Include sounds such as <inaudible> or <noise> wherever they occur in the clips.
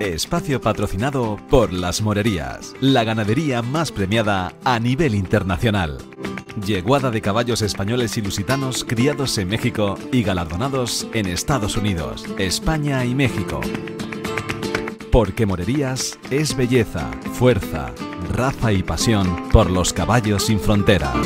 Espacio patrocinado por Las Morerías, la ganadería más premiada a nivel internacional. Yeguada de caballos españoles y lusitanos criados en México y galardonados en Estados Unidos, España y México. Porque Morerías es belleza, fuerza, raza y pasión por los caballos sin fronteras.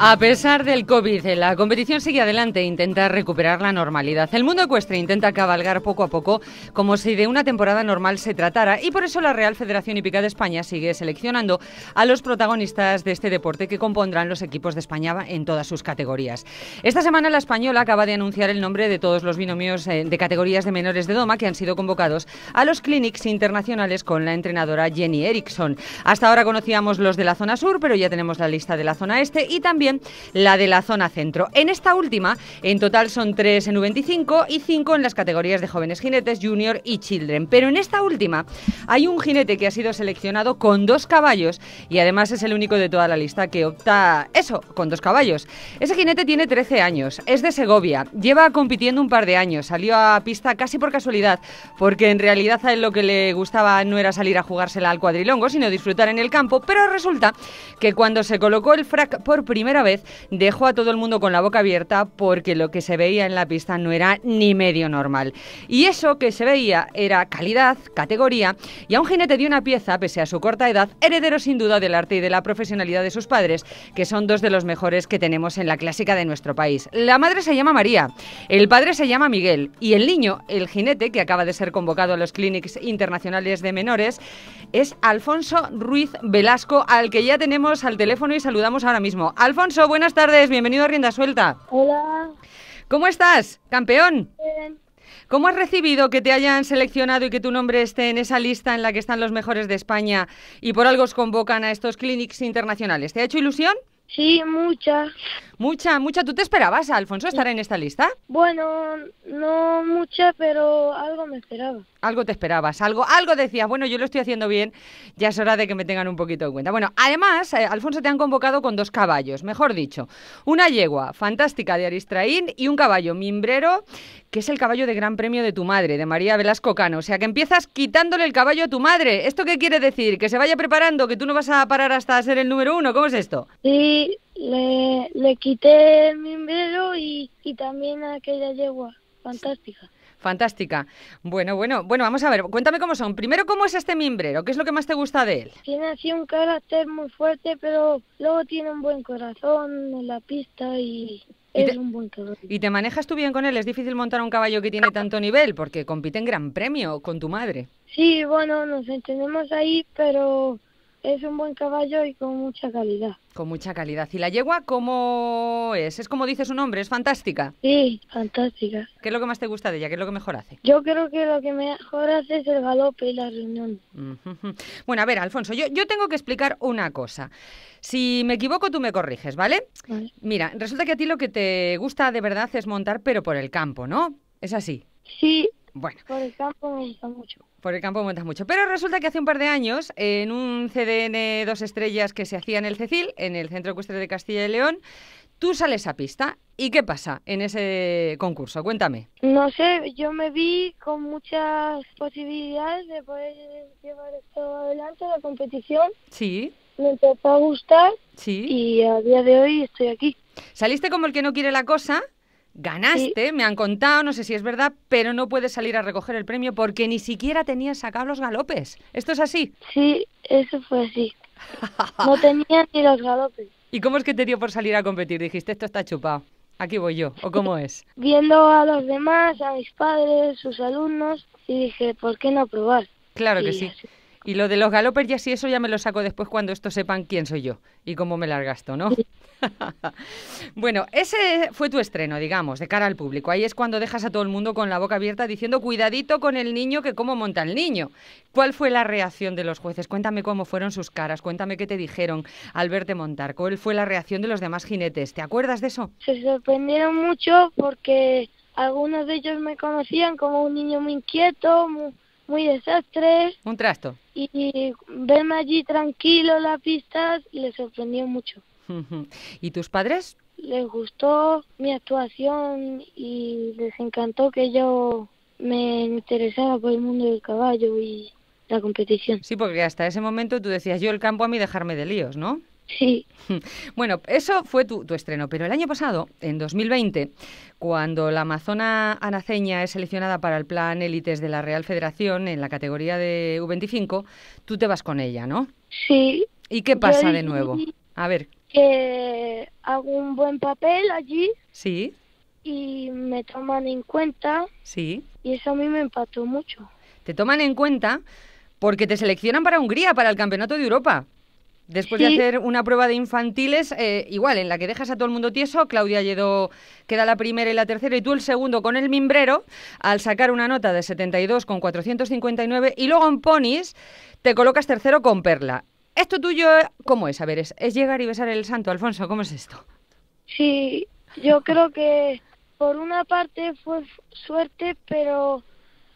A pesar del COVID, la competición sigue adelante e intenta recuperar la normalidad. El mundo ecuestre intenta cabalgar poco a poco como si de una temporada normal se tratara y por eso la Real Federación Hípica de España sigue seleccionando a los protagonistas de este deporte que compondrán los equipos de España en todas sus categorías. Esta semana la española acaba de anunciar el nombre de todos los binomios eh, de categorías de menores de doma que han sido convocados a los clinics internacionales con la entrenadora Jenny Erickson. Hasta ahora conocíamos los de la zona sur, pero ya tenemos la lista de la zona este y también la de la zona centro. En esta última, en total son tres en U25 y 5 en las categorías de jóvenes jinetes, junior y children. Pero en esta última hay un jinete que ha sido seleccionado con dos caballos y además es el único de toda la lista que opta eso, con dos caballos. Ese jinete tiene 13 años, es de Segovia, lleva compitiendo un par de años, salió a pista casi por casualidad, porque en realidad a él lo que le gustaba no era salir a jugársela al cuadrilongo, sino disfrutar en el campo, pero resulta que cuando se colocó el frac por primera vez dejó a todo el mundo con la boca abierta porque lo que se veía en la pista no era ni medio normal. Y eso que se veía era calidad, categoría y a un jinete de una pieza, pese a su corta edad, heredero sin duda del arte y de la profesionalidad de sus padres, que son dos de los mejores que tenemos en la clásica de nuestro país. La madre se llama María, el padre se llama Miguel y el niño, el jinete que acaba de ser convocado a los clinics internacionales de menores, es Alfonso Ruiz Velasco, al que ya tenemos al teléfono y saludamos ahora mismo. Alfonso buenas tardes, bienvenido a Rienda Suelta. Hola. ¿Cómo estás, campeón? Bien. ¿Cómo has recibido que te hayan seleccionado y que tu nombre esté en esa lista en la que están los mejores de España y por algo os convocan a estos clinics internacionales? ¿Te ha hecho ilusión? Sí, mucha, Mucha, mucha. ¿Tú te esperabas, Alfonso, estar en esta lista? Bueno, no mucha, pero algo me esperaba. Algo te esperabas, algo, algo decías, bueno, yo lo estoy haciendo bien, ya es hora de que me tengan un poquito en cuenta. Bueno, además, eh, Alfonso, te han convocado con dos caballos, mejor dicho, una yegua fantástica de Aristraín y un caballo mimbrero, que es el caballo de gran premio de tu madre, de María Velasco Cano. O sea, que empiezas quitándole el caballo a tu madre. ¿Esto qué quiere decir? ¿Que se vaya preparando, que tú no vas a parar hasta ser el número uno? ¿Cómo es esto? Sí le, quité el mimbrero y, y también aquella yegua. Fantástica. Fantástica. Bueno, bueno, bueno, vamos a ver, cuéntame cómo son. Primero, ¿cómo es este mimbrero? ¿Qué es lo que más te gusta de él? Tiene así un carácter muy fuerte, pero luego tiene un buen corazón en la pista y, es un buen caballo. ¿Y te manejas tú bien con él? Es difícil montar un caballo que tiene tanto nivel porque compite en gran premio con tu madre. Sí, bueno, nos entendemos ahí, pero es un buen caballo y con mucha calidad. Con mucha calidad. ¿Y la yegua cómo es? Es como dice su nombre, es fantástica. Sí, fantástica. ¿Qué es lo que más te gusta de ella? ¿Qué es lo que mejor hace? Yo creo que lo que mejor hace es el galope y la reunión. Bueno, a ver, Alfonso, yo, yo tengo que explicar una cosa. Si me equivoco, tú me corriges, ¿vale? ¿vale? Mira, resulta que a ti lo que te gusta de verdad es montar, pero por el campo, ¿no? ¿Es así? Sí, bueno. Por el campo me mucho. Por el campo montas mucho. Pero resulta que hace un par de años, en un CDN dos estrellas que se hacía en el CECIL, en el Centro Ecuestre de Castilla y León, tú sales a pista. ¿Y qué pasa en ese concurso? Cuéntame. No sé, yo me vi con muchas posibilidades de poder llevar esto adelante, la competición. Sí. Me empezó a gustar. Sí. Y a día de hoy estoy aquí. Saliste como el que no quiere la cosa, Ganaste, me han contado, no sé si es verdad, pero no puedes salir a recoger el premio porque ni siquiera tenías sacado los galopes. ¿Esto es así? Sí, eso fue así. No tenía ni los galopes. <laughs> ¿Y cómo es que te dio por salir a competir? Dijiste, esto está chupado, aquí voy yo, ¿o cómo es? Viendo a los demás, a mis padres, sus alumnos, y dije, ¿por qué no probar? Claro que sí. Y lo de los galopes, ya sí, eso ya me lo saco después cuando estos sepan quién soy yo y cómo me las gasto, ¿no? <laughs> bueno, ese fue tu estreno, digamos, de cara al público. Ahí es cuando dejas a todo el mundo con la boca abierta diciendo, cuidadito con el niño, que cómo monta el niño. ¿Cuál fue la reacción de los jueces? Cuéntame cómo fueron sus caras, cuéntame qué te dijeron al verte montar, cuál fue la reacción de los demás jinetes. ¿Te acuerdas de eso? Se sorprendieron mucho porque algunos de ellos me conocían como un niño muy inquieto, muy, desastre. Un trasto. Y, verme allí tranquilo en la pista les sorprendió mucho. ¿Y tus padres? Les gustó mi actuación y les encantó que yo me interesara por el mundo del caballo y la competición. Sí, porque hasta ese momento tú decías, yo el campo a mí dejarme de líos, ¿no? Sí. <laughs> Bueno, eso fue tu, estreno, pero el año pasado, en 2020, cuando la amazona anaceña es seleccionada para el plan élites de la Real Federación en la categoría de U25, tú te vas con ella, ¿no? Sí. ¿Y qué pasa de nuevo? A ver que hago un buen papel allí. Sí. Y me toman en cuenta. Sí. Y eso a mí me impactó mucho. Te toman en cuenta porque te seleccionan para Hungría, para el Campeonato de Europa. Después de hacer una prueba de infantiles, eh, igual, en la que dejas a todo el mundo tieso, Claudia Lledó queda la primera y la tercera, y tú el segundo con el mimbrero, al sacar una nota de 72 con 459, y luego en ponis te colocas tercero con Perla. ¿Esto tuyo cómo es? A ver, ¿es, ¿es, llegar y besar el santo, Alfonso? ¿Cómo es esto? Sí, yo creo que por una parte fue suerte, pero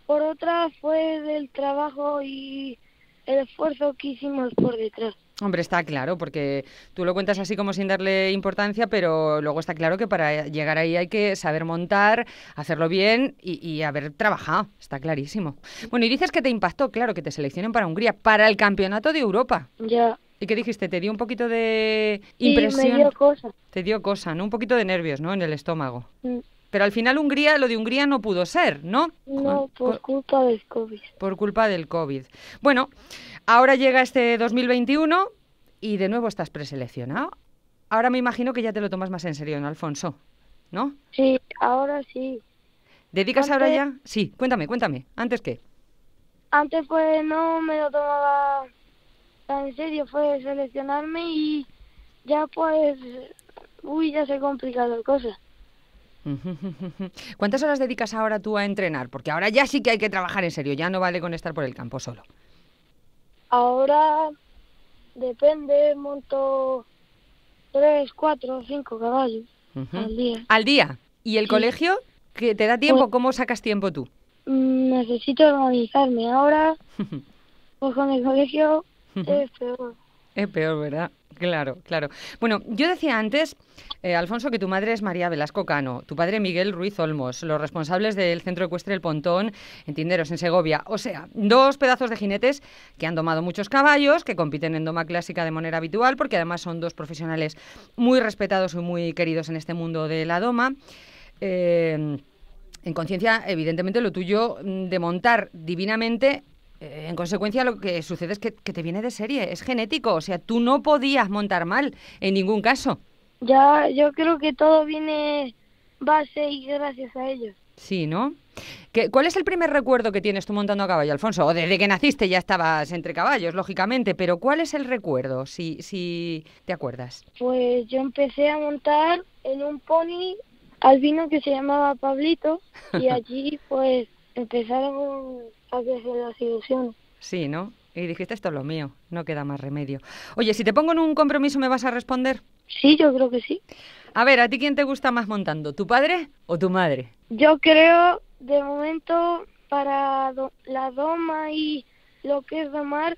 por otra fue del trabajo y el esfuerzo que hicimos por detrás. Hombre, está claro, porque tú lo cuentas así como sin darle importancia, pero luego está claro que para llegar ahí hay que saber montar, hacerlo bien y, haber trabajado, está clarísimo. Bueno, y dices que te impactó, claro, que te seleccionen para Hungría, para el Campeonato de Europa. Ya. ¿Y qué dijiste? ¿Te dio un poquito de impresión? Sí, dio cosa. Te dio cosa, ¿no? Un poquito de nervios, ¿no? En el estómago. Mm. Pero al final Hungría, lo de Hungría no pudo ser, ¿no? No, por culpa del COVID. Por culpa del COVID. Bueno, Ahora llega este 2021 y de nuevo estás preseleccionado. Ahora me imagino que ya te lo tomas más en serio, ¿no, Alfonso? ¿No? Sí, ahora sí. ¿Dedicas ahora ya? Sí, cuéntame, cuéntame. ¿Antes qué? Antes pues no me lo tomaba tan en serio, fue seleccionarme y ya pues, uy, ya se complicado la cosa. <laughs> ¿Cuántas horas dedicas ahora tú a entrenar? Porque ahora ya sí que hay que trabajar en serio, ya no vale con estar por el campo solo. Ahora depende, monto tres, cuatro, cinco caballos al día. ¿Al día? ¿Y el colegio? ¿Que ¿Te da tiempo? Pues- ¿Cómo sacas tiempo tú? Mm, necesito organizarme. Ahora, <laughs> pues con el colegio <laughs> es peor. Es peor, ¿verdad? Claro, claro. Bueno, yo decía antes, eh, Alfonso, que tu madre es María Velasco Cano, tu padre Miguel Ruiz Olmos, los responsables del Centro Ecuestre El Pontón en Tinderos, en Segovia. O sea, dos pedazos de jinetes que han domado muchos caballos, que compiten en doma clásica de manera habitual, porque además son dos profesionales muy respetados y muy queridos en este mundo de la doma. Eh, en conciencia, evidentemente, lo tuyo de montar divinamente eh, en consecuencia lo que sucede es que, te viene de serie, es genético, o sea, tú no podías montar mal en ningún caso. Ya, yo creo que todo viene base y gracias a ellos. Sí, ¿no? ¿Qué, ¿Cuál es el primer recuerdo que tienes tú montando a caballo, Alfonso? O desde que naciste ya estabas entre caballos, lógicamente, pero ¿cuál es el recuerdo, si, si te acuerdas? Pues yo empecé a montar en un pony albino que se llamaba Pablito y <laughs> allí pues empezaron que se las Sí, ¿no? Y dijiste, esto es lo mío, no queda más remedio. Oye, si te pongo en un compromiso, ¿me vas a responder? Sí, yo creo que sí. A ver, ¿a ti quién te gusta más montando? ¿Tu padre o tu madre? Yo creo, de momento, para la doma y lo que es domar,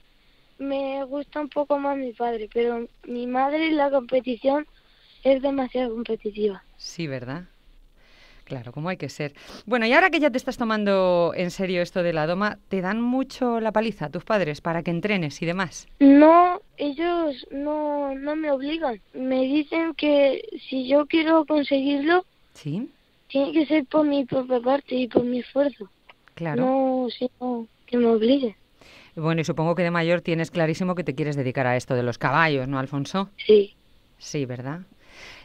me gusta un poco más mi padre, pero mi madre la competición es demasiado competitiva. Sí, ¿verdad? Claro, como hay que ser. Bueno, y ahora que ya te estás tomando en serio esto de la doma, ¿te dan mucho la paliza tus padres para que entrenes y demás? No, ellos no, no me obligan. Me dicen que si yo quiero conseguirlo, ¿Sí? tiene que ser por mi propia parte y por mi esfuerzo. Claro. No, sino que me obliguen. Bueno, y supongo que de mayor tienes clarísimo que te quieres dedicar a esto de los caballos, ¿no, Alfonso? Sí. Sí, ¿verdad?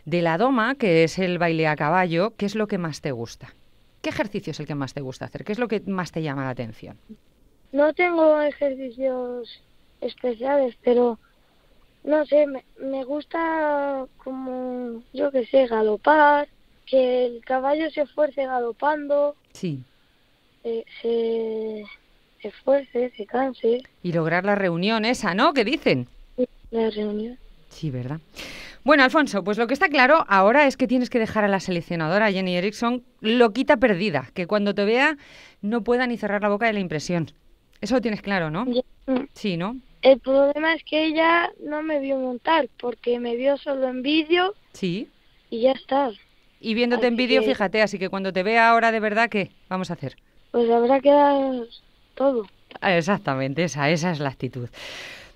De la doma, que es el baile a caballo, ¿qué es lo que más te gusta? ¿Qué ejercicio es el que más te gusta hacer? ¿Qué es lo que más te llama la atención? No tengo ejercicios especiales, pero no sé, me, gusta como, yo que sé, galopar, que el caballo se esfuerce galopando. Sí. Eh, se, se esfuerce, se canse. Y lograr la reunión esa, ¿ah, ¿no? ¿Qué dicen? La reunión. Sí, ¿verdad? Bueno, Alfonso, pues lo que está claro ahora es que tienes que dejar a la seleccionadora Jenny Erickson loquita perdida, que cuando te vea no pueda ni cerrar la boca de la impresión. Eso lo tienes claro, ¿no? Mm, sí, ¿no? El problema es que ella no me vio montar, porque me vio solo en vídeo. Sí. Y ya está. Y viéndote en vídeo, fíjate, así que cuando te vea ahora de verdad, ¿qué vamos a hacer? Pues habrá que dar todo. Ah, exactamente, esa, esa es la actitud.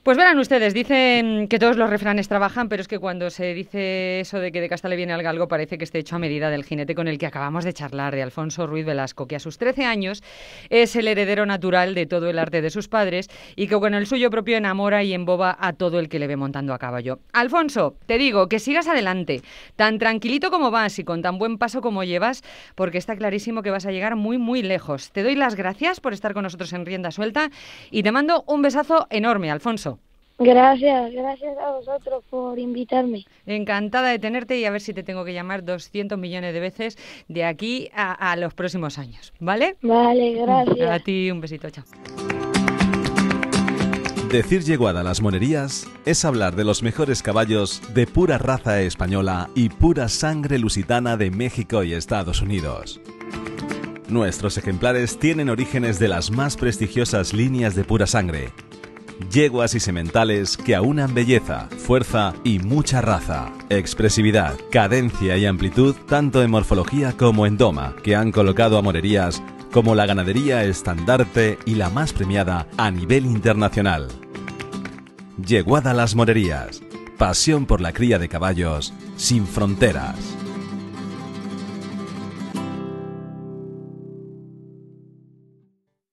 Pues verán ustedes, dicen que todos los refranes trabajan, pero es que cuando se dice eso de que de casta le viene algo, galgo, parece que esté hecho a medida del jinete con el que acabamos de charlar, de Alfonso Ruiz Velasco, que a sus 13 años es el heredero natural de todo el arte de sus padres y que con el suyo propio enamora y emboba a todo el que le ve montando a caballo. Alfonso, te digo que sigas adelante, tan tranquilito como vas y con tan buen paso como llevas, porque está clarísimo que vas a llegar muy, muy lejos. Te doy las gracias por estar con nosotros en Rienda Suelta y te mando un besazo enorme, Alfonso. Gracias, gracias a vosotros por invitarme. Encantada de tenerte y a ver si te tengo que llamar 200 millones de veces de aquí a, los próximos años, ¿vale? Vale, mm, gracias. A ti un besito, chao. Decir yeguada a las monerías es hablar de los mejores caballos de pura raza española y pura sangre lusitana de México y Estados Unidos. Nuestros ejemplares tienen orígenes de las más prestigiosas líneas de pura sangre, yeguas y sementales que aunan belleza, fuerza y mucha raza, expresividad, cadencia y amplitud tanto en morfología como en doma, que han colocado a Morerías como la ganadería estandarte y la más premiada a nivel internacional. Yeguada Las Morerías, pasión por la cría de caballos sin fronteras.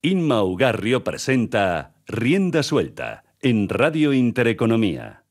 Inma Ugarrio presenta Rienda Suelta, en Radio Intereconomía.